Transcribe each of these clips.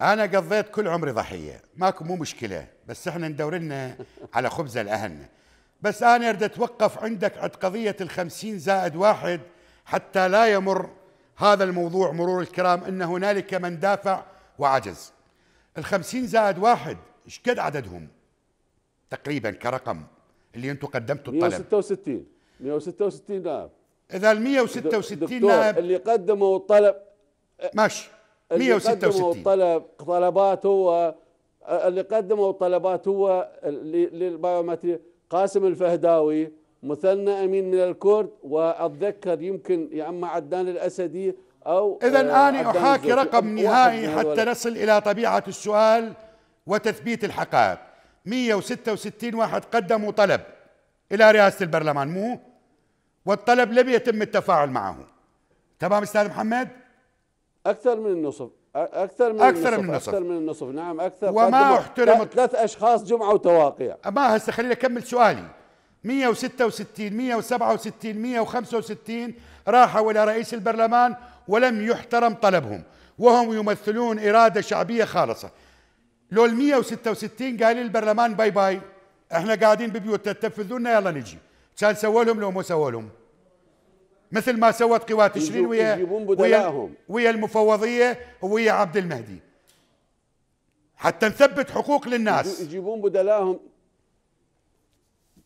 انا قضيت كل عمري ضحيه ماكو مو مشكله بس احنا ندور لنا على خبزه لاهلنا بس انا اريد اتوقف عندك عند قضيه الخمسين زائد واحد حتى لا يمر هذا الموضوع مرور الكرام ان هنالك من دافع وعجز الخمسين زائد واحد ايش قد عددهم تقريبا كرقم اللي انتم قدمتوا الطلب 166 166 نائب اذا ال 166 نائب اللي قدموا الطلب ماشي 166 طلب طلبات هو اللي قدموا طلبات هو للبايومتري قاسم الفهداوي مثنى امين من الكرد واتذكر يمكن يا اما عدنان الاسدي او اذا آه، اني احاكي رقم نهائي حتى نصل الى طبيعه السؤال وتثبيت الحقائق 166 واحد قدموا طلب الى رئاسه البرلمان مو والطلب لم يتم التفاعل معه تمام استاذ محمد اكثر من النصف اكثر من اكثر النصف. من النصف اكثر من النصف نعم اكثر وما احترمت ثلاث اشخاص جمعه وتواقيع ما هسه خليني اكمل سؤالي 166 167 165 راحوا الى رئيس البرلمان ولم يحترم طلبهم وهم يمثلون اراده شعبيه خالصه لو ال 166 قال البرلمان باي باي احنا قاعدين ببيوتنا تنفذونا يلا نجي كان سووا لهم لو مو سووا لهم مثل ما سوت قوى تشرين ويا ويا, ويا المفوضيه ويا عبد المهدي حتى نثبت حقوق للناس يجيبون بدلاهم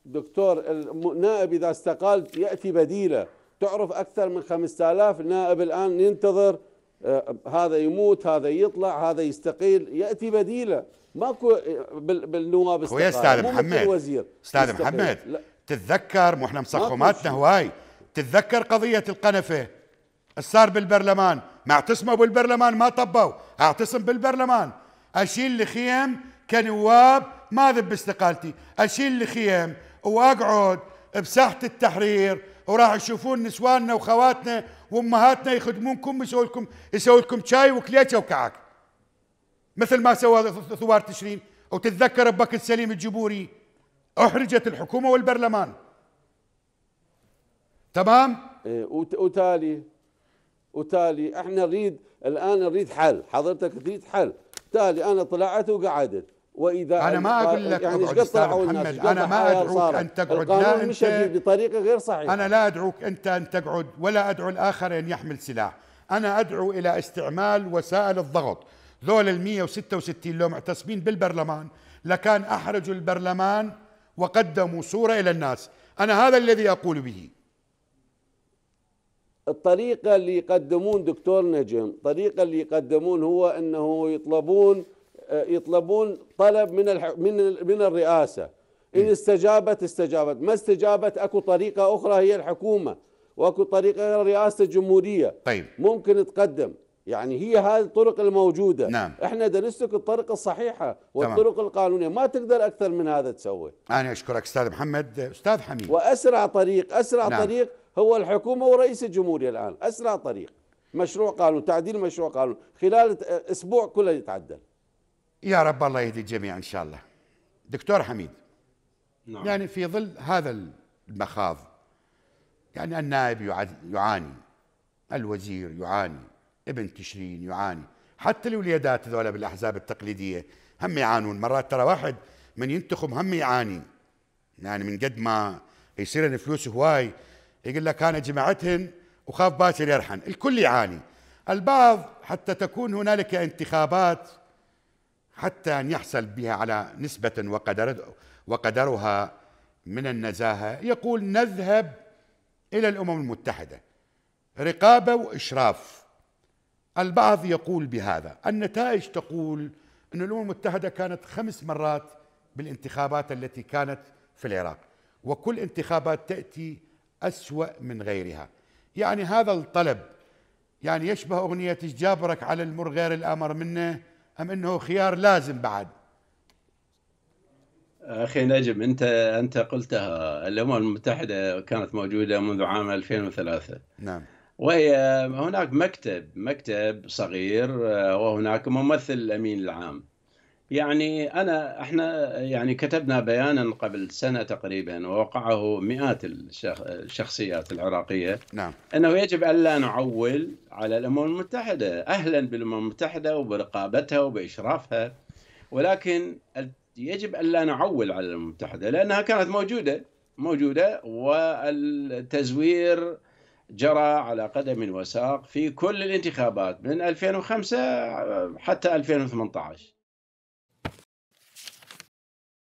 دكتور النائب اذا استقال ياتي بديله تعرف اكثر من 5000 نائب الان ينتظر آه، هذا يموت هذا يطلع هذا يستقيل ياتي بديله ماكو آه، بالنواب استقال استاذ محمد استاذ محمد تتذكر مو احنا مصخماتنا هواي تتذكر قضية القنفة صار بالبرلمان ما اعتصموا بالبرلمان ما طبوا اعتصم بالبرلمان اشيل الخيم كنواب ما ذب استقالتي اشيل الخيم واقعد بساحة التحرير وراح يشوفون نسواننا وخواتنا وامهاتنا يخدمونكم يسولكم يسولكم شاي وكليته وكعك مثل ما سوى ثوار تشرين وتتذكر بكر سليم الجبوري احرجت الحكومه والبرلمان تمام إيه، وتالي وتالي احنا نريد الان نريد حل حضرتك تريد حل تالي انا طلعت وقعدت واذا انا ما اقول يعني لك يعني اقعد استاذ محمد انا ما ادعوك ان تقعد لا انت بطريقه غير صحيحه انا لا ادعوك انت ان تقعد ولا ادعو الاخر ان يحمل سلاح انا ادعو الى استعمال وسائل الضغط ذول ال 166 لو معتصمين بالبرلمان لكان احرجوا البرلمان وقدموا صوره الى الناس انا هذا الذي اقول به الطريقة اللي يقدمون دكتور نجم الطريقة اللي يقدمون هو أنه يطلبون آه، يطلبون طلب من من من الرئاسة إن استجابت استجابت ما استجابت أكو طريقة أخرى هي الحكومة وأكو طريقة رئاسة الجمهورية طيب. ممكن تقدم يعني هي هذه الطرق الموجودة نعم. احنا درستك الطرق الصحيحة والطرق تمام. القانونية ما تقدر أكثر من هذا تسوي أنا أشكرك أستاذ محمد أستاذ حميد وأسرع طريق أسرع نعم. طريق هو الحكومة ورئيس الجمهورية الآن أسرع طريق مشروع قانون تعديل مشروع قانون خلال أسبوع كله يتعدل يا رب الله يهدي الجميع إن شاء الله دكتور حميد نعم. يعني في ظل هذا المخاض يعني النائب يعاني الوزير يعاني ابن تشرين يعاني حتى الوليدات هذول بالاحزاب التقليديه هم يعانون مرات ترى واحد من ينتخب هم يعاني يعني من قد ما يصير الفلوس هواي يقول لك أنا جمعتهن وخاف باكر يرحن الكل يعاني البعض حتى تكون هنالك انتخابات حتى أن يحصل بها على نسبة وقدر وقدرها من النزاهة يقول نذهب إلى الأمم المتحدة رقابة وإشراف البعض يقول بهذا النتائج تقول أن الأمم المتحدة كانت خمس مرات بالانتخابات التي كانت في العراق وكل انتخابات تأتي أسوأ من غيرها يعني هذا الطلب يعني يشبه أغنية جابرك على المر غير الأمر منه أم أنه خيار لازم بعد أخي نجم أنت أنت قلتها الأمم المتحدة كانت موجودة منذ عام 2003 نعم وهي هناك مكتب مكتب صغير وهناك ممثل الأمين العام يعني انا احنا يعني كتبنا بيانا قبل سنه تقريبا ووقعه مئات الشخصيات العراقيه نعم انه يجب الا نعول على الامم المتحده اهلا بالامم المتحده وبرقابتها وباشرافها ولكن يجب الا نعول على الامم المتحده لانها كانت موجوده موجوده والتزوير جرى على قدم وساق في كل الانتخابات من 2005 حتى 2018